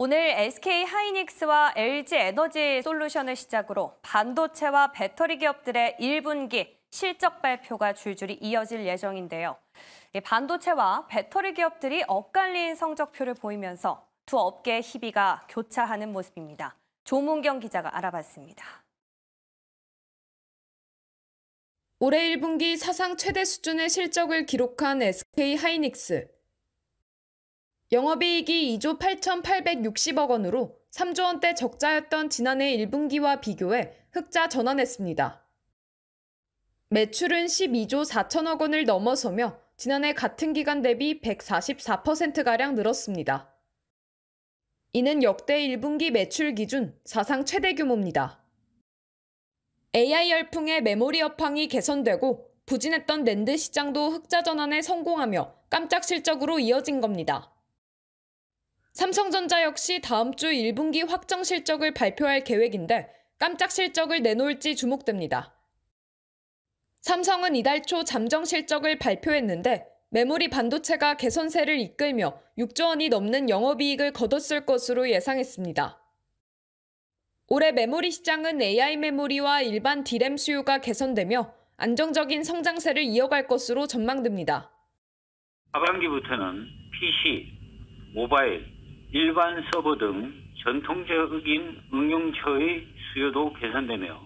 오늘 SK 하이닉스와 LG 에너지 솔루션을 시작으로 반도체와 배터리 기업들의 1분기 실적 발표가 줄줄이 이어질 예정인데요. 반도체와 배터리 기업들이 엇갈린 성적표를 보이면서 두 업계의 희비가 교차하는 모습입니다. 조문경 기자가 알아봤습니다. 올해 1분기 사상 최대 수준의 실적을 기록한 SK 하이닉스. 영업이익이 2조 8,860억 원으로 3조 원대 적자였던 지난해 1분기와 비교해 흑자 전환했습니다. 매출은 12조 4천억 원을 넘어서며 지난해 같은 기간 대비 144%가량 늘었습니다. 이는 역대 1분기 매출 기준 사상 최대 규모입니다. AI 열풍의 메모리 업황이 개선되고 부진했던 랜드 시장도 흑자 전환에 성공하며 깜짝 실적으로 이어진 겁니다. 삼성전자 역시 다음 주 1분기 확정 실적을 발표할 계획인데 깜짝 실적을 내놓을지 주목됩니다. 삼성은 이달 초 잠정 실적을 발표했는데 메모리 반도체가 개선세를 이끌며 6조 원이 넘는 영업이익을 거뒀을 것으로 예상했습니다. 올해 메모리 시장은 AI 메모리와 일반 디램 수요가 개선되며 안정적인 성장세를 이어갈 것으로 전망됩니다. 하반기부터는 PC, 모바일, 일반 서버 등 전통적인 응용처의 수요도 개선되며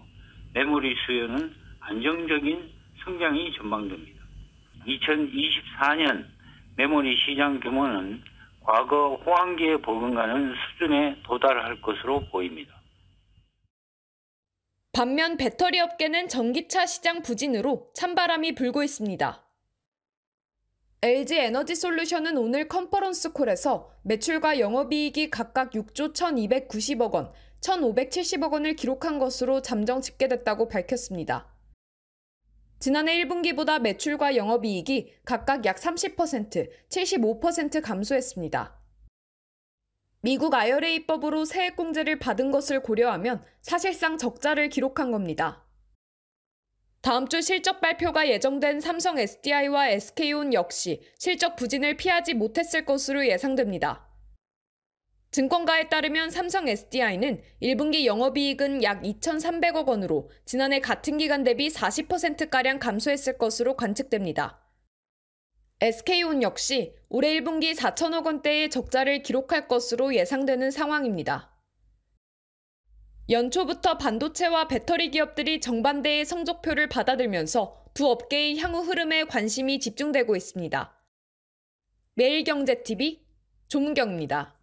메모리 수요는 안정적인 성장이 전망됩니다. 2024년 메모리 시장 규모는 과거 호황기에 버금가는 수준에 도달할 것으로 보입니다. 반면 배터리 업계는 전기차 시장 부진으로 찬바람이 불고 있습니다. LG 에너지 솔루션은 오늘 컨퍼런스 콜에서 매출과 영업이익이 각각 6조 1,290억 원, 1,570억 원을 기록한 것으로 잠정 집계됐다고 밝혔습니다. 지난해 1분기보다 매출과 영업이익이 각각 약 30%, 75% 감소했습니다. 미국 IRA법으로 세액공제를 받은 것을 고려하면 사실상 적자를 기록한 겁니다. 다음 주 실적 발표가 예정된 삼성 SDI와 SK온 역시 실적 부진을 피하지 못했을 것으로 예상됩니다. 증권가에 따르면 삼성 SDI는 1분기 영업이익은 약 2,300억 원으로 지난해 같은 기간 대비 40%가량 감소했을 것으로 관측됩니다. SK온 역시 올해 1분기 4천억 원대의 적자를 기록할 것으로 예상되는 상황입니다. 연초부터 반도체와 배터리 기업들이 정반대의 성적표를 받아들면서 두 업계의 향후 흐름에 관심이 집중되고 있습니다. 매일경제TV 조문경입니다.